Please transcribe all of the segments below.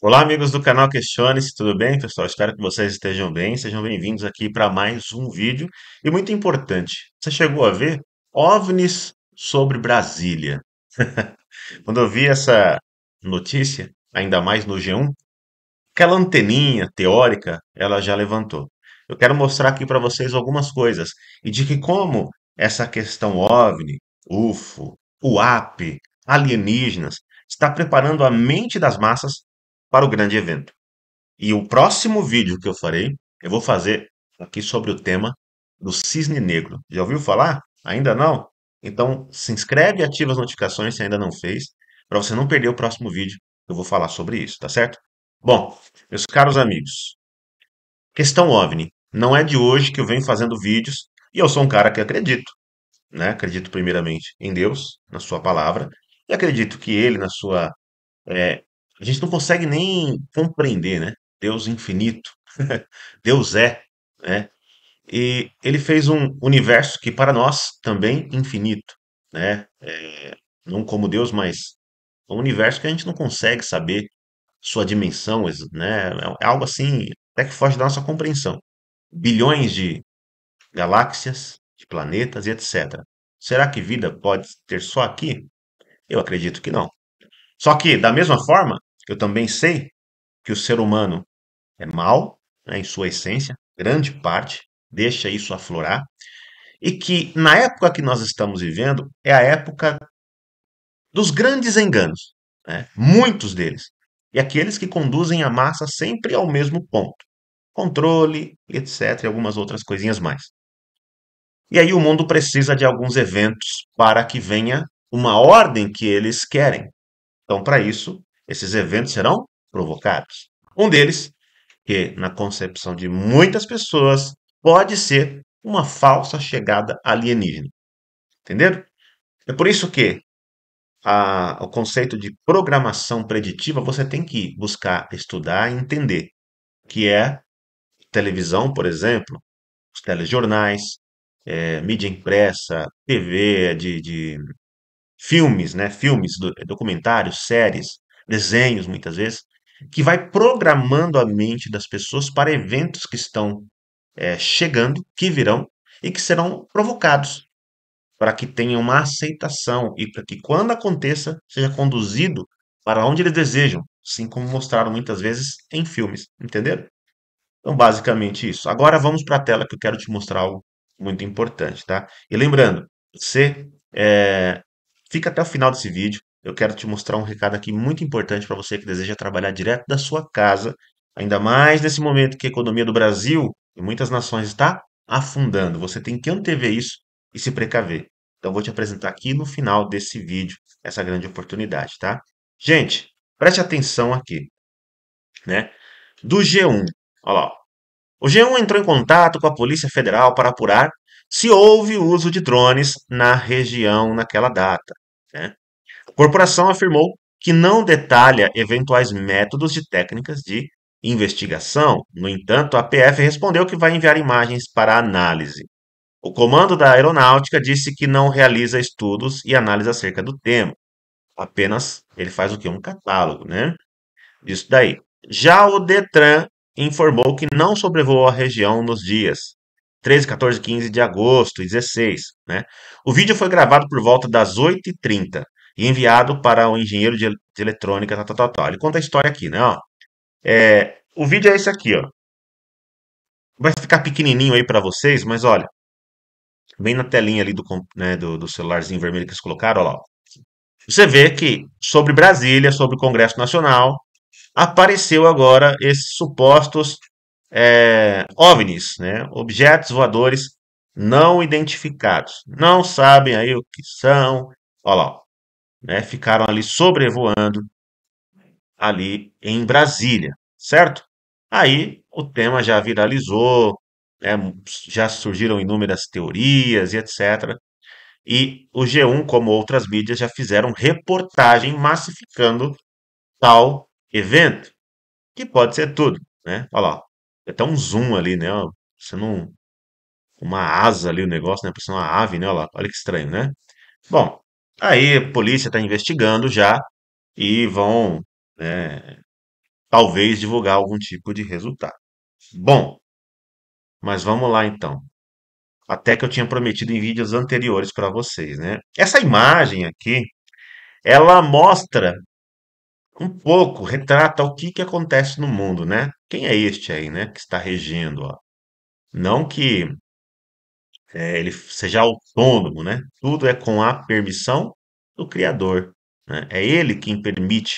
Olá, amigos do canal Questione-se, tudo bem, pessoal? Espero que vocês estejam bem. Sejam bem-vindos aqui para mais um vídeo. E muito importante, você chegou a ver OVNIs sobre Brasília. Quando eu vi essa notícia, ainda mais no G1, aquela anteninha teórica, ela já levantou. Eu quero mostrar aqui para vocês algumas coisas e de que como essa questão OVNI, UFO, UAP, alienígenas, está preparando a mente das massas para o grande evento. E o próximo vídeo que eu farei, eu vou fazer aqui sobre o tema do cisne negro. Já ouviu falar? Ainda não? Então se inscreve e ativa as notificações se ainda não fez, para você não perder o próximo vídeo que eu vou falar sobre isso, tá certo? Bom, meus caros amigos, questão OVNI. Não é de hoje que eu venho fazendo vídeos e eu sou um cara que acredito, né? Acredito primeiramente em Deus, na sua palavra, e acredito que ele, na sua é, a gente não consegue nem compreender, né? Deus infinito, Deus é, né? E ele fez um universo que para nós também é infinito, né? É, não como Deus, mas é um universo que a gente não consegue saber sua dimensão, né? É, é algo assim até que foge da nossa compreensão. Bilhões de galáxias, de planetas e etc. Será que vida pode ter só aqui? Eu acredito que não. Só que, da mesma forma, eu também sei que o ser humano é mau, né, em sua essência, grande parte, deixa isso aflorar, e que na época que nós estamos vivendo é a época dos grandes enganos, né, muitos deles, e aqueles que conduzem a massa sempre ao mesmo ponto controle, etc., e algumas outras coisinhas mais. E aí o mundo precisa de alguns eventos para que venha uma ordem que eles querem. Então, para isso, esses eventos serão provocados. Um deles, que na concepção de muitas pessoas, pode ser uma falsa chegada alienígena. Entenderam? É por isso que a, o conceito de programação preditiva você tem que buscar estudar e entender, que é televisão, por exemplo, os telejornais, é, mídia impressa, TV, de, de filmes, né? Filmes, documentários, séries, desenhos muitas vezes, que vai programando a mente das pessoas para eventos que estão é, chegando, que virão e que serão provocados, para que tenha uma aceitação e para que quando aconteça seja conduzido para onde eles desejam, assim como mostraram muitas vezes em filmes, entenderam? Então, basicamente isso. Agora vamos para a tela que eu quero te mostrar algo muito importante, tá? E lembrando, você é, fica até o final desse vídeo, eu quero te mostrar um recado aqui muito importante para você que deseja trabalhar direto da sua casa, ainda mais nesse momento que a economia do Brasil e muitas nações está afundando. Você tem que antever isso e se precaver. Então, vou te apresentar aqui no final desse vídeo essa grande oportunidade, tá? Gente, preste atenção aqui, né? Do G1, olha lá. O G1 entrou em contato com a Polícia Federal para apurar se houve uso de drones na região naquela data corporação afirmou que não detalha eventuais métodos de técnicas de investigação. No entanto, a PF respondeu que vai enviar imagens para análise. O comando da aeronáutica disse que não realiza estudos e análise acerca do tema. Apenas ele faz o que? Um catálogo, né? Isso daí. Já o Detran informou que não sobrevoou a região nos dias 13, 14, 15 de agosto e 16. Né? O vídeo foi gravado por volta das 8h30 e enviado para o engenheiro de, de eletrônica, tal, tal, tal, tal, Ele conta a história aqui, né? Ó, é, o vídeo é esse aqui, ó. Vai ficar pequenininho aí para vocês, mas olha, bem na telinha ali do, né, do, do celularzinho vermelho que eles colocaram, olha lá. Você vê que sobre Brasília, sobre o Congresso Nacional, apareceu agora esses supostos é, OVNIs, né? objetos voadores não identificados. Não sabem aí o que são. Olha lá, né, ficaram ali sobrevoando ali em Brasília, certo? Aí o tema já viralizou, né, já surgiram inúmeras teorias e etc. E o G1, como outras mídias, já fizeram reportagem massificando tal evento, que pode ser tudo, né? Olha lá, é até um zoom ali, né? Você não uma asa ali o negócio, né? Parece uma ave, né? Olha lá, olha que estranho, né? Bom, Aí a polícia está investigando já e vão, né, talvez, divulgar algum tipo de resultado. Bom, mas vamos lá então. Até que eu tinha prometido em vídeos anteriores para vocês, né? Essa imagem aqui, ela mostra um pouco, retrata o que, que acontece no mundo, né? Quem é este aí, né? Que está regendo, ó. Não que é, ele seja autônomo, né? Tudo é com a permissão do Criador. Né? É ele quem permite,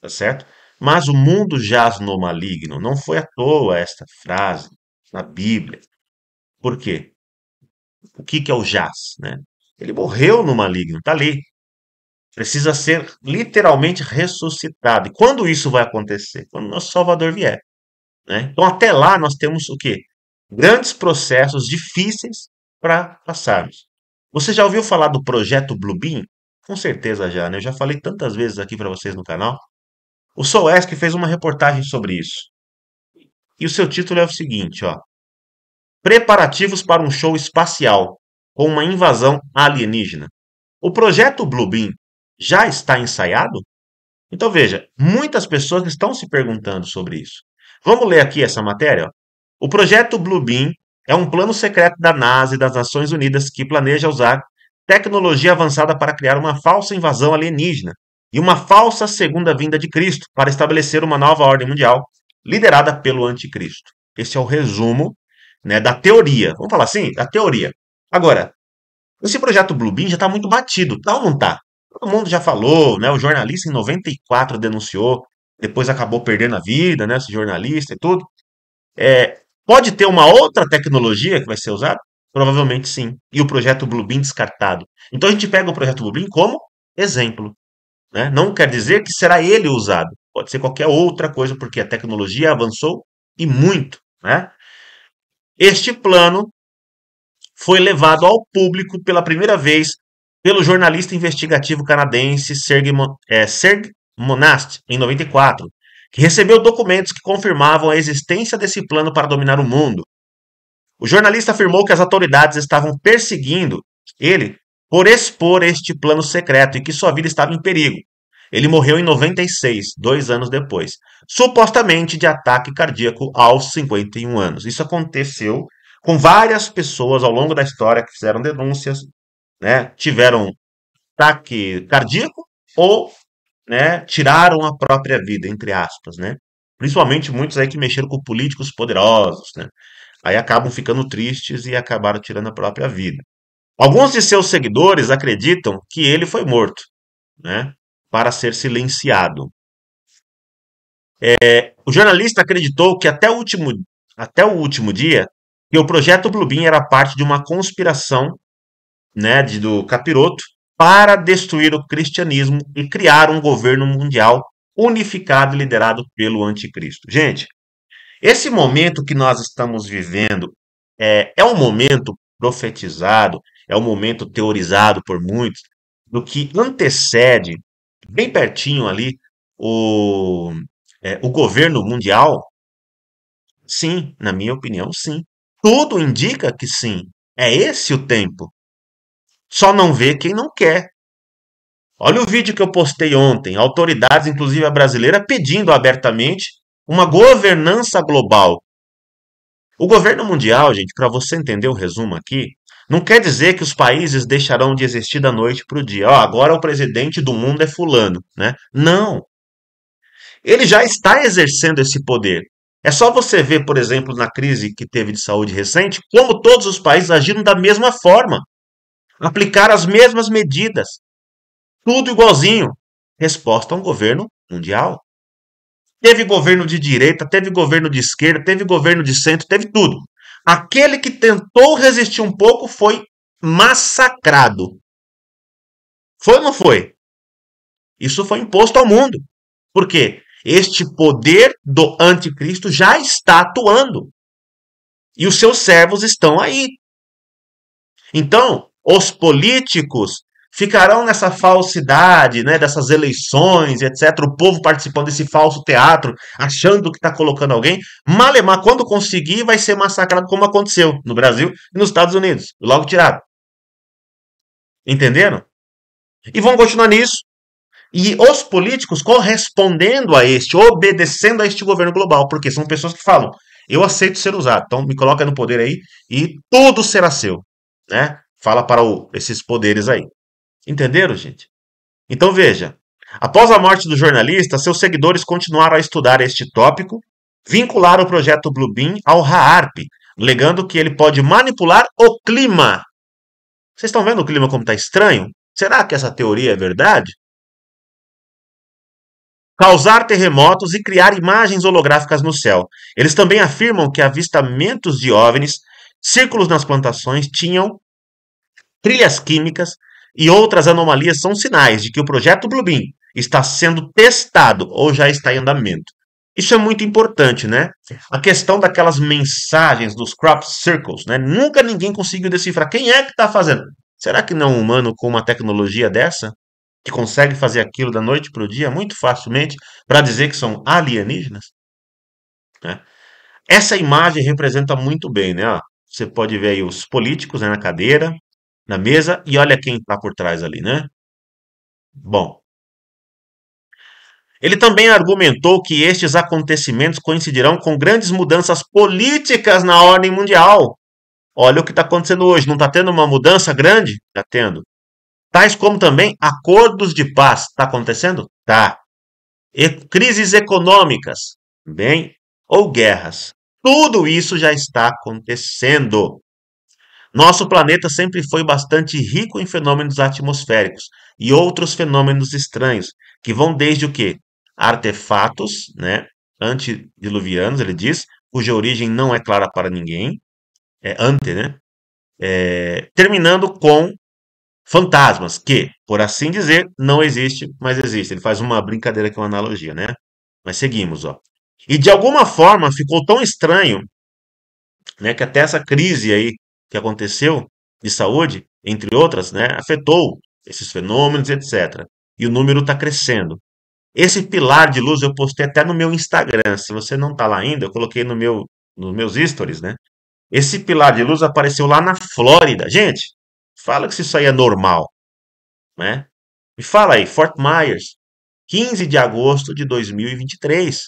tá certo? Mas o mundo jaz no maligno. Não foi à toa esta frase na Bíblia. Por quê? O que, que é o jaz? Né? Ele morreu no maligno, está ali. Precisa ser literalmente ressuscitado. E quando isso vai acontecer? Quando o nosso Salvador vier. Né? Então, até lá, nós temos o quê? Grandes processos difíceis para passarmos. Você já ouviu falar do projeto Bluebeam? Com certeza já, né? Eu já falei tantas vezes aqui para vocês no canal. O Soesc fez uma reportagem sobre isso. E o seu título é o seguinte, ó: Preparativos para um show espacial com uma invasão alienígena. O projeto Bluebeam já está ensaiado? Então veja, muitas pessoas estão se perguntando sobre isso. Vamos ler aqui essa matéria. Ó. O projeto Bluebeam é um plano secreto da NASA e das Nações Unidas que planeja usar tecnologia avançada para criar uma falsa invasão alienígena e uma falsa segunda vinda de Cristo para estabelecer uma nova ordem mundial liderada pelo anticristo. Esse é o resumo né, da teoria. Vamos falar assim? Da teoria. Agora, esse projeto Bluebeam já está muito batido, tá ou não tá? Todo mundo já falou, né? O jornalista em 94 denunciou, depois acabou perdendo a vida, né? Esse jornalista e tudo. É, Pode ter uma outra tecnologia que vai ser usada? Provavelmente sim. E o projeto Bluebeam descartado. Então a gente pega o projeto Bluebeam como exemplo. Né? Não quer dizer que será ele usado. Pode ser qualquer outra coisa, porque a tecnologia avançou e muito. Né? Este plano foi levado ao público pela primeira vez pelo jornalista investigativo canadense Serge, é, Serge Monast, em 94, que recebeu documentos que confirmavam a existência desse plano para dominar o mundo. O jornalista afirmou que as autoridades estavam perseguindo ele por expor este plano secreto e que sua vida estava em perigo. Ele morreu em 96, dois anos depois, supostamente de ataque cardíaco aos 51 anos. Isso aconteceu com várias pessoas ao longo da história que fizeram denúncias, né, tiveram ataque cardíaco ou né, tiraram a própria vida, entre aspas, né? Principalmente muitos aí que mexeram com políticos poderosos, né? Aí acabam ficando tristes e acabaram tirando a própria vida. Alguns de seus seguidores acreditam que ele foi morto, né? Para ser silenciado. É, o jornalista acreditou que até o último, até o último dia que o projeto Blubin era parte de uma conspiração né, de, do Capiroto para destruir o cristianismo e criar um governo mundial unificado liderado pelo anticristo. Gente, esse momento que nós estamos vivendo é, é um momento profetizado, é um momento teorizado por muitos, do que antecede, bem pertinho ali, o, é, o governo mundial? Sim, na minha opinião, sim. Tudo indica que sim. É esse o tempo. Só não vê quem não quer. Olha o vídeo que eu postei ontem, autoridades, inclusive a brasileira, pedindo abertamente uma governança global. O governo mundial, gente, para você entender o resumo aqui, não quer dizer que os países deixarão de existir da noite para o dia. Ó, oh, agora o presidente do mundo é fulano, né? Não. Ele já está exercendo esse poder. É só você ver, por exemplo, na crise que teve de saúde recente, como todos os países agiram da mesma forma aplicar as mesmas medidas. Tudo igualzinho. Resposta a um governo mundial. Teve governo de direita, teve governo de esquerda, teve governo de centro, teve tudo. Aquele que tentou resistir um pouco foi massacrado. Foi ou não foi? Isso foi imposto ao mundo. Por quê? Este poder do anticristo já está atuando. E os seus servos estão aí. Então, os políticos ficarão nessa falsidade, né, dessas eleições, etc. O povo participando desse falso teatro, achando que está colocando alguém. Malemar, quando conseguir, vai ser massacrado como aconteceu no Brasil e nos Estados Unidos. Logo tirado. Entenderam? E vão continuar nisso. E os políticos correspondendo a este, obedecendo a este governo global, porque são pessoas que falam: eu aceito ser usado, então me coloca no poder aí e tudo será seu. Né? fala para o, esses poderes aí. Entenderam, gente? Então veja, após a morte do jornalista, seus seguidores continuaram a estudar este tópico, vincularam o projeto Bluebeam ao Raarp, alegando que ele pode manipular o clima. Vocês estão vendo o clima como está estranho? Será que essa teoria é verdade? Causar terremotos e criar imagens holográficas no céu. Eles também afirmam que avistamentos de OVNIs, círculos nas plantações, tinham trilhas químicas e outras anomalias são sinais de que o projeto Bluebeam está sendo testado ou já está em andamento. Isso é muito importante, né? A questão daquelas mensagens dos crop circles, né? Nunca ninguém conseguiu decifrar quem é que está fazendo. Será que não é um humano com uma tecnologia dessa, que consegue fazer aquilo da noite para o dia muito facilmente, para dizer que são alienígenas? Né? Essa imagem representa muito bem, né? você pode ver aí os políticos né, na cadeira, na mesa e olha quem está por trás ali, né? Bom. Ele também argumentou que estes acontecimentos coincidirão com grandes mudanças políticas na ordem mundial. Olha o que está acontecendo hoje. Não está tendo uma mudança grande? Está tendo. Tais como também acordos de paz. Está acontecendo? Tá. E crises econômicas. Bem, ou guerras. Tudo isso já está acontecendo. Nosso planeta sempre foi bastante rico em fenômenos atmosféricos e outros fenômenos estranhos, que vão desde o que? Artefatos, né? Antediluvianos, ele diz, cuja origem não é clara para ninguém, é ante, né? É, terminando com fantasmas, que, por assim dizer, não existe, mas existe. Ele faz uma brincadeira que é uma analogia, né? Mas seguimos, ó. E de alguma forma ficou tão estranho, né, que até essa crise aí que aconteceu de saúde, entre outras, né, afetou esses fenômenos, etc. E o número está crescendo. Esse pilar de luz eu postei até no meu Instagram. Se você não está lá ainda, eu coloquei no meu, nos meus stories, né? Esse pilar de luz apareceu lá na Flórida. Gente, fala que isso aí é normal, né? Me fala aí, Fort Myers, 15 de agosto de 2023.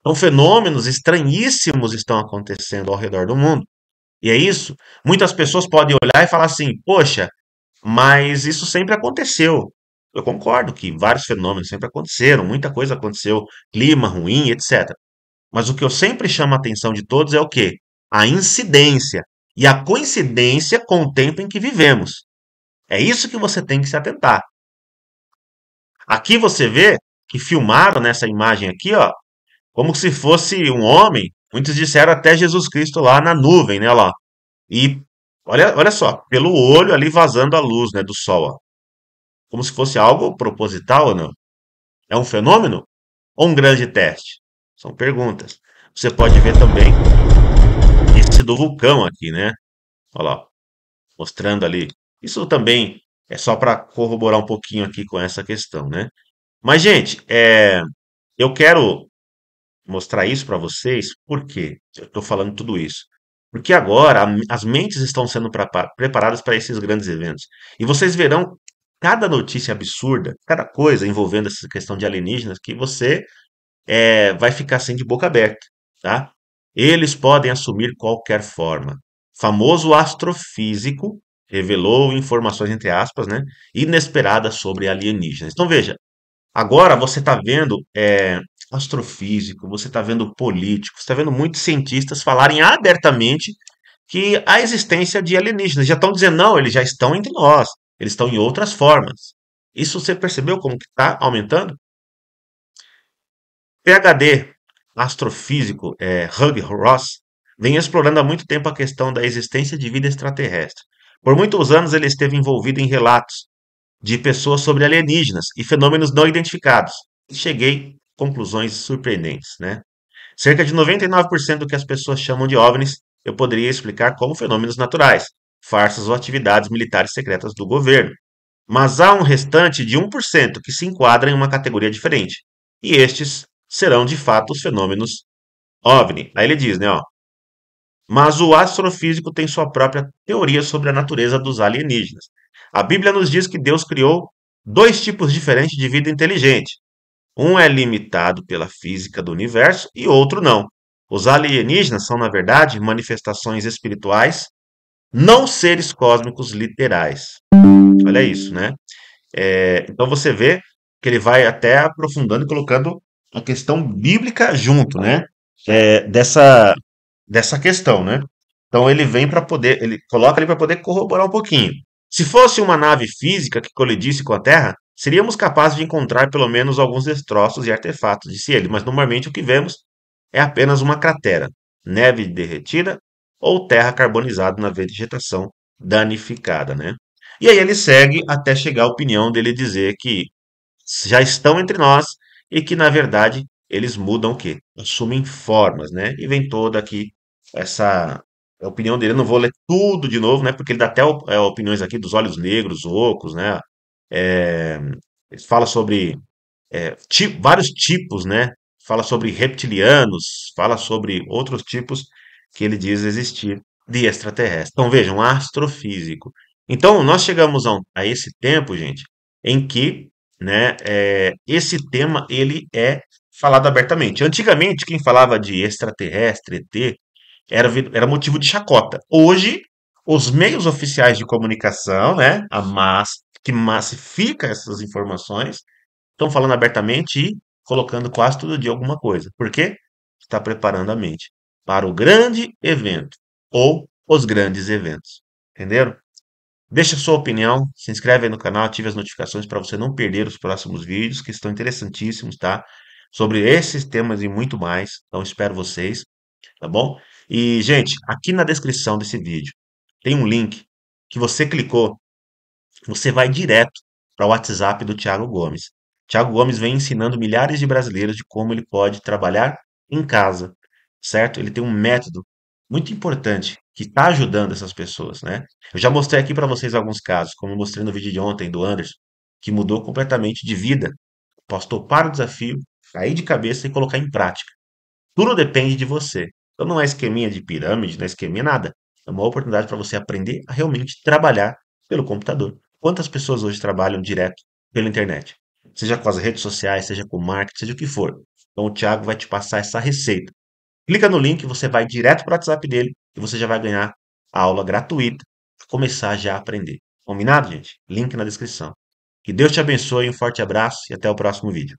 Então, fenômenos estranhíssimos estão acontecendo ao redor do mundo. E é isso. Muitas pessoas podem olhar e falar assim: poxa, mas isso sempre aconteceu. Eu concordo que vários fenômenos sempre aconteceram, muita coisa aconteceu, clima ruim, etc. Mas o que eu sempre chamo a atenção de todos é o quê? A incidência e a coincidência com o tempo em que vivemos. É isso que você tem que se atentar. Aqui você vê que filmaram nessa imagem aqui, ó, como se fosse um homem Muitos disseram até Jesus Cristo lá na nuvem, né? Lá. E olha, olha só, pelo olho ali vazando a luz né, do sol. Ó. Como se fosse algo proposital ou não? É um fenômeno ou um grande teste? São perguntas. Você pode ver também esse do vulcão aqui, né? Olha lá, mostrando ali. Isso também é só para corroborar um pouquinho aqui com essa questão, né? Mas, gente, é, eu quero mostrar isso para vocês, por quê? Eu estou falando tudo isso. Porque agora as mentes estão sendo preparadas para esses grandes eventos. E vocês verão cada notícia absurda, cada coisa envolvendo essa questão de alienígenas, que você é, vai ficar assim de boca aberta. Tá? Eles podem assumir qualquer forma. Famoso astrofísico revelou informações, entre aspas, né, inesperadas sobre alienígenas. Então veja, agora você está vendo é, astrofísico, você está vendo políticos, está vendo muitos cientistas falarem abertamente que a existência de alienígenas. Já estão dizendo, não, eles já estão entre nós, eles estão em outras formas. Isso você percebeu como que está aumentando? PHD, astrofísico é, Hug Ross, vem explorando há muito tempo a questão da existência de vida extraterrestre. Por muitos anos ele esteve envolvido em relatos de pessoas sobre alienígenas e fenômenos não identificados. Cheguei conclusões surpreendentes, né? Cerca de 99% do que as pessoas chamam de OVNIs eu poderia explicar como fenômenos naturais, farsas ou atividades militares secretas do governo. Mas há um restante de 1% que se enquadra em uma categoria diferente. E estes serão de fato os fenômenos OVNI. Aí ele diz, né, ó. Mas o astrofísico tem sua própria teoria sobre a natureza dos alienígenas. A Bíblia nos diz que Deus criou dois tipos diferentes de vida inteligente: um é limitado pela física do universo e outro não. Os alienígenas são, na verdade, manifestações espirituais, não seres cósmicos literais. Olha isso, né? É, então você vê que ele vai até aprofundando e colocando a questão bíblica junto, né? É, dessa, dessa questão, né? Então ele vem para poder, ele coloca ali para poder corroborar um pouquinho. Se fosse uma nave física que colidisse com a Terra, seríamos capazes de encontrar pelo menos alguns destroços e artefatos, disse ele, mas normalmente o que vemos é apenas uma cratera, neve derretida ou terra carbonizada na vegetação danificada, né? E aí ele segue até chegar à opinião dele dizer que já estão entre nós e que na verdade eles mudam o quê? Assumem formas, né? E vem toda aqui essa opinião dele. Eu não vou ler tudo de novo, né? Porque ele dá até é, opiniões aqui dos olhos negros, ocos, né? é, fala sobre é, vários tipos, né? Fala sobre reptilianos, fala sobre outros tipos que ele diz existir de extraterrestre. Então vejam, astrofísico. Então nós chegamos a, um, a esse tempo, gente, em que né, é, esse tema ele é falado abertamente. Antigamente quem falava de extraterrestre, ET, era, era motivo de chacota. Hoje os meios oficiais de comunicação, né, a massa, que massifica essas informações, estão falando abertamente e colocando quase todo dia alguma coisa. Por quê? Está preparando a mente para o grande evento ou os grandes eventos. Entenderam? Deixa sua opinião, se inscreve aí no canal, ative as notificações para você não perder os próximos vídeos que estão interessantíssimos, tá? Sobre esses temas e muito mais. Então espero vocês, tá bom? E gente, aqui na descrição desse vídeo tem um link que você clicou você vai direto para o WhatsApp do Thiago Gomes. Thiago Gomes vem ensinando milhares de brasileiros de como ele pode trabalhar em casa, certo? Ele tem um método muito importante que está ajudando essas pessoas, né? Eu já mostrei aqui para vocês alguns casos, como eu mostrei no vídeo de ontem do Anderson, que mudou completamente de vida. Posso topar o desafio, cair de cabeça e colocar em prática. Tudo depende de você. Então não é esqueminha de pirâmide, não é esqueminha nada. É uma oportunidade para você aprender a realmente trabalhar pelo computador. Quantas pessoas hoje trabalham direto pela internet? Seja com as redes sociais, seja com marketing, seja o que for. Então o Thiago vai te passar essa receita. Clica no link, você vai direto para o WhatsApp dele e você já vai ganhar a aula gratuita para começar já a aprender. Combinado, gente? Link na descrição. Que Deus te abençoe, um forte abraço e até o próximo vídeo.